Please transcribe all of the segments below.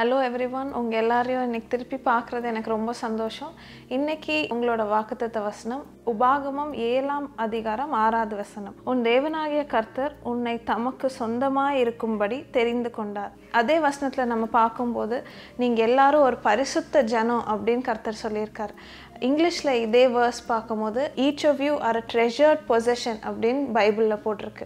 hello every one உங்கள் எல்லாரையும் இன்னைக்கு திருப்பி பார்க்குறது எனக்கு ரொம்ப சந்தோஷம் இன்னைக்கு உங்களோட வாக்குத்த வசனம் உபாகமம் ஏழாம் அதிகாரம் ஆறாவது வசனம் உன் தேவனாகிய கர்த்தர் உன்னை தமக்கு சொந்தமாக இருக்கும்படி தெரிந்து கொண்டார் அதே வசனத்தில் நம்ம பார்க்கும்போது நீங்கள் எல்லாரும் ஒரு பரிசுத்த ஜனம் அப்படின்னு கர்த்தர் சொல்லியிருக்கார் இங்கிலீஷில் இதே வேர்ஸ் பார்க்கும்போது each of you are a treasured possession அப்படின்னு பைபிளில் போட்டிருக்கு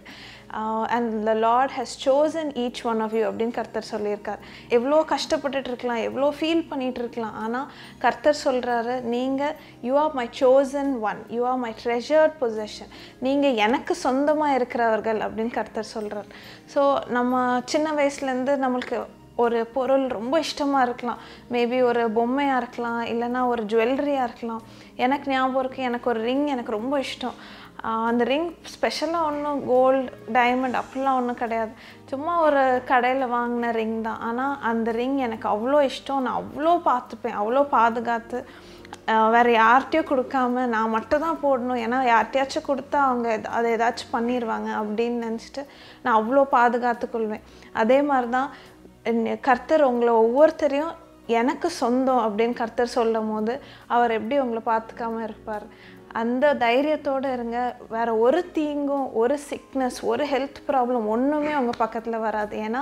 and the lord has chosen each one of you அப்படின்னு கர்த்தர் சொல்லியிருக்கார் எவ்வளோ கஷ்டப்பட்டுட்டு இருக்கலாம் எவ்வளோ ஃபீல் பண்ணிகிட்டு இருக்கலாம் ஆனால் கர்த்தர் சொல்கிறாரு நீங்கள் you are my chosen one you are my treasured possession நீங்கள் எனக்கு சொந்தமாக இருக்கிறவர்கள் அப்படின்னு கர்த்தர் சொல்கிறார் ஸோ நம்ம சின்ன வயசுலேருந்து நம்மளுக்கு ஒரு பொருள் ரொம்ப இஷ்டமாக இருக்கலாம் மேபி ஒரு பொம்மையாக இருக்கலாம் இல்லைனா ஒரு ஜுவல்லரியாக இருக்கலாம் எனக்கு ஞாபகம் இருக்குது எனக்கு ஒரு ரிங் எனக்கு ரொம்ப இஷ்டம் அந்த ரிங் ஸ்பெஷலாக ஒன்றும் கோல்டு டைமண்ட் அப்படிலாம் ஒன்றும் கிடையாது சும்மா ஒரு கடையில் வாங்கின ரிங் தான் ஆனால் அந்த ரிங் எனக்கு அவ்வளோ இஷ்டம் நான் அவ்வளோ பார்த்துப்பேன் அவ்வளோ பாதுகாத்து வேறு யார்கிட்டயோ கொடுக்காம நான் மட்டும் தான் போடணும் ஏன்னா யார்கிட்டயாச்சும் கொடுத்தா அவங்க அதை ஏதாச்சும் பண்ணிடுவாங்க அப்படின்னு நினச்சிட்டு நான் அவ்வளோ பாதுகாத்து கொள்வேன் அதே மாதிரி தான் கர்த்தர் உங்களை ஒவ்வொருத்தரையும் எனக்கு சொந்தம் அப்படின்னு கர்த்தர் சொல்லும் போது அவர் எப்படி உங்களை பார்த்துக்காம இருப்பார் அந்த தைரியத்தோடு இருங்க வேறு ஒரு தீங்கும் ஒரு சிக்னஸ் ஒரு ஹெல்த் ப்ராப்ளம் ஒன்றுமே அவங்க பக்கத்தில் வராது ஏன்னா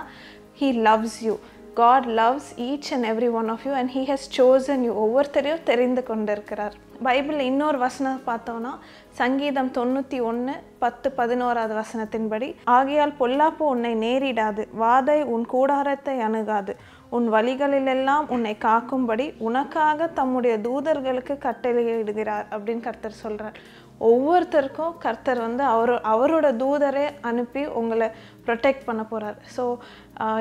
he loves you God loves each and every one of you and he has chosen you ஒவ்வொருத்தரையும் தெரிந்து கொண்டிருக்கிறார் பைபிளில் இன்னொரு வசனம் பார்த்தோன்னா சங்கீதம் தொண்ணூற்றி ஒன்று பத்து பதினோராது வசனத்தின்படி ஆகையால் பொல்லாப்பு உன்னை நேரிடாது வாதை உன் கூடாரத்தை அணுகாது உன் வழிகளிலெல்லாம் உன்னை காக்கும்படி உனக்காக தம்முடைய தூதர்களுக்கு கட்டளையிடுகிறார் அப்படின்னு கர்த்தர் சொல்கிறார் ஒவ்வொருத்தருக்கும் கர்த்தர் வந்து அவர் அவரோட தூதரை அனுப்பி உங்களை ப்ரொடெக்ட் பண்ண போகிறார் ஸோ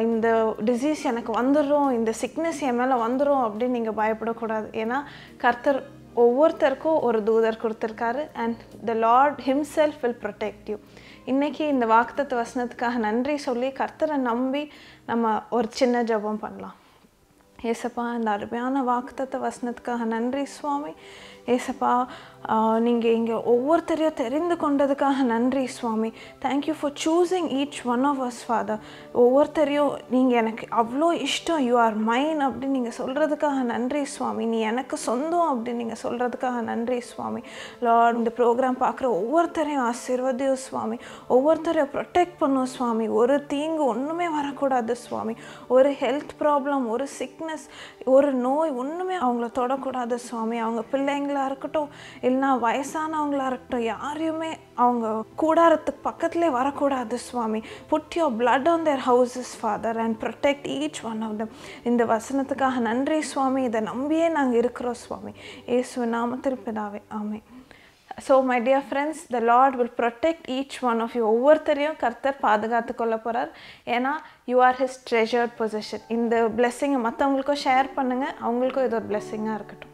இந்த டிசீஸ் எனக்கு வந்துடும் இந்த சிக்னஸ் என் மேலே வந்துடும் அப்படின்னு நீங்கள் பயப்படக்கூடாது ஏன்னா கர்த்தர் ஒவ்வொருத்தருக்கும் ஒரு தூதர் கொடுத்துருக்காரு and the lord himself will protect you இன்றைக்கி இந்த வாக்குத்த வசனத்துக்காக நன்றி சொல்லி கர்த்தரை நம்பி நம்ம ஒரு சின்ன ஜபம் பண்ணலாம் ஏசப்பா இந்த அருமையான வாக்குத்தத்தை வசனத்துக்காக நன்றி சுவாமி ஏசப்பா நீங்கள் இங்கே ஒவ்வொருத்தரையும் தெரிந்து கொண்டதுக்காக நன்றி சுவாமி thank you for choosing each one of us father ஒவ்வொருத்தரையும் நீங்கள் எனக்கு அவ்வளோ இஷ்டம் யூ ஆர் மைன் அப்படின்னு நீங்கள் சொல்கிறதுக்காக நன்றி சுவாமி நீ எனக்கு சொந்தம் அப்படின்னு நீங்கள் சொல்கிறதுக்காக நன்றி சுவாமி லார்ட் இந்த ப்ரோக்ராம் பார்க்குற ஒவ்வொருத்தரையும் ஆசீர்வதியும் சுவாமி ஒவ்வொருத்தரையும் ப்ரொடெக்ட் பண்ணும் சுவாமி ஒரு தீங்கு ஒன்றுமே வரக்கூடாது சுவாமி ஒரு ஹெல்த் ப்ராப்ளம் ஒரு சிக்னஸ் சிக்னஸ் ஒரு நோய் ஒன்றுமே அவங்கள தொடக்கூடாது சுவாமி அவங்க பிள்ளைங்களாக இருக்கட்டும் இல்லைனா வயசானவங்களாக இருக்கட்டும் யாரையுமே அவங்க கூடாரத்துக்கு பக்கத்துலேயே வரக்கூடாது சுவாமி put your blood on their houses father and protect each one of them இந்த வசனத்துக்காக நன்றி சுவாமி இதை நம்பியே நாங்கள் இருக்கிறோம் சுவாமி ஏசு நாம திருப்பதாவே ஆமே so my dear friends the lord will protect each one of you ஒவ்வொருத்தரையும் கர்த்தர் பாதுகாத்து கொள்ள போகிறார் ஏன்னா you are his treasured possession இந்த பிளெஸ்ஸிங்கை மற்றவங்களுக்கும் ஷேர் பண்ணுங்கள் அவங்களுக்கும் இது ஒரு பிளெஸ்ஸிங்காக இருக்கட்டும்